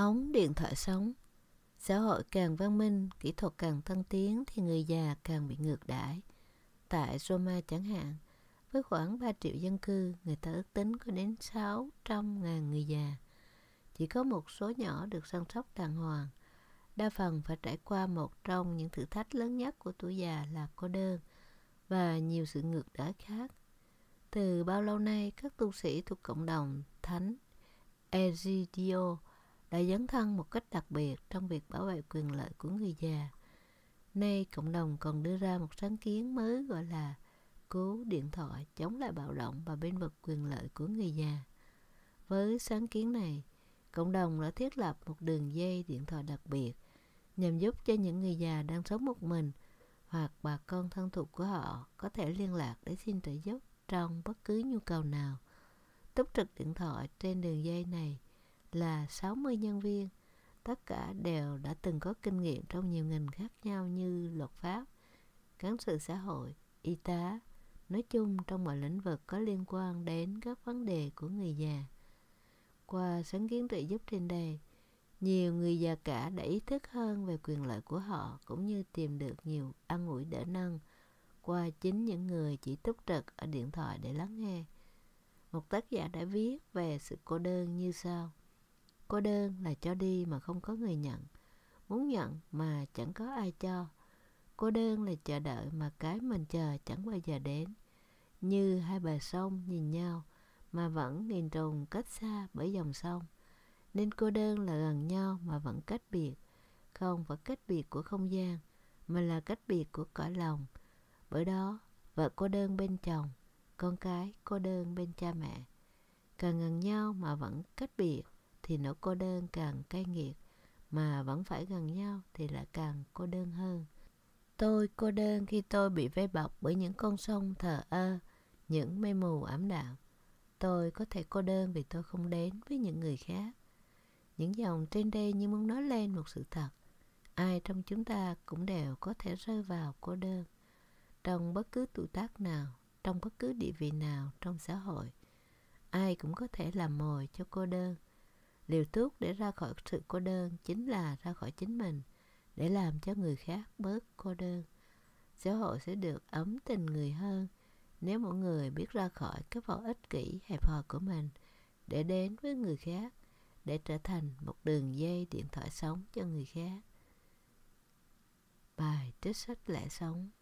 ống điện thoại sống. Xã hội càng văn minh, kỹ thuật càng tăng tiến thì người già càng bị ngược đãi. Tại Roma chẳng hạn, với khoảng 3 triệu dân cư, người ta ước tính có đến 600 ngàn người già. Chỉ có một số nhỏ được săn sóc đàng hoàng. Đa phần phải trải qua một trong những thử thách lớn nhất của tuổi già là cô đơn và nhiều sự ngược đãi khác. Từ bao lâu nay, các tu sĩ thuộc cộng đồng Thánh Egidio đã dấn thân một cách đặc biệt trong việc bảo vệ quyền lợi của người già. Nay cộng đồng còn đưa ra một sáng kiến mới gọi là cứu điện thoại chống lại bạo động và bên vực quyền lợi của người già. Với sáng kiến này, cộng đồng đã thiết lập một đường dây điện thoại đặc biệt nhằm giúp cho những người già đang sống một mình hoặc bà con thân thuộc của họ có thể liên lạc để xin trợ giúp trong bất cứ nhu cầu nào. Túc trực điện thoại trên đường dây này – là 60 nhân viên. Tất cả đều đã từng có kinh nghiệm trong nhiều ngành khác nhau như luật pháp, cán sự xã hội, y tá, nói chung trong mọi lĩnh vực có liên quan đến các vấn đề của người già. Qua sáng kiến trợ giúp trên đây, nhiều người già cả đã ý thức hơn về quyền lợi của họ cũng như tìm được nhiều an ủi đỡ nâng qua chính những người chỉ túc trực ở điện thoại để lắng nghe. Một tác giả đã viết về sự cô đơn như sau. Cô đơn là cho đi mà không có người nhận, muốn nhận mà chẳng có ai cho. Cô đơn là chờ đợi mà cái mình chờ chẳng bao giờ đến. Như hai bờ sông nhìn nhau mà vẫn nghìn trùng cách xa bởi dòng sông. Nên cô đơn là gần nhau mà vẫn cách biệt. Không phải cách biệt của không gian, mà là cách biệt của cõi lòng. Bởi đó, vợ cô đơn bên chồng, con cái cô đơn bên cha mẹ. Càng gần nhau mà vẫn cách biệt thì nó cô đơn càng cay nghiệt mà vẫn phải gần nhau thì lại càng cô đơn hơn tôi cô đơn khi tôi bị vây bọc bởi những con sông thờ ơ những mây mù ảm đạm tôi có thể cô đơn vì tôi không đến với những người khác những dòng trên đây như muốn nói lên một sự thật ai trong chúng ta cũng đều có thể rơi vào cô đơn trong bất cứ tuổi tác nào trong bất cứ địa vị nào trong xã hội ai cũng có thể làm mồi cho cô đơn liều thuốc để ra khỏi sự cô đơn chính là ra khỏi chính mình để làm cho người khác bớt cô đơn xã hội sẽ được ấm tình người hơn nếu mỗi người biết ra khỏi cái vỏ ích kỷ hẹp hòi của mình để đến với người khác để trở thành một đường dây điện thoại sống cho người khác bài trích sách lẽ sống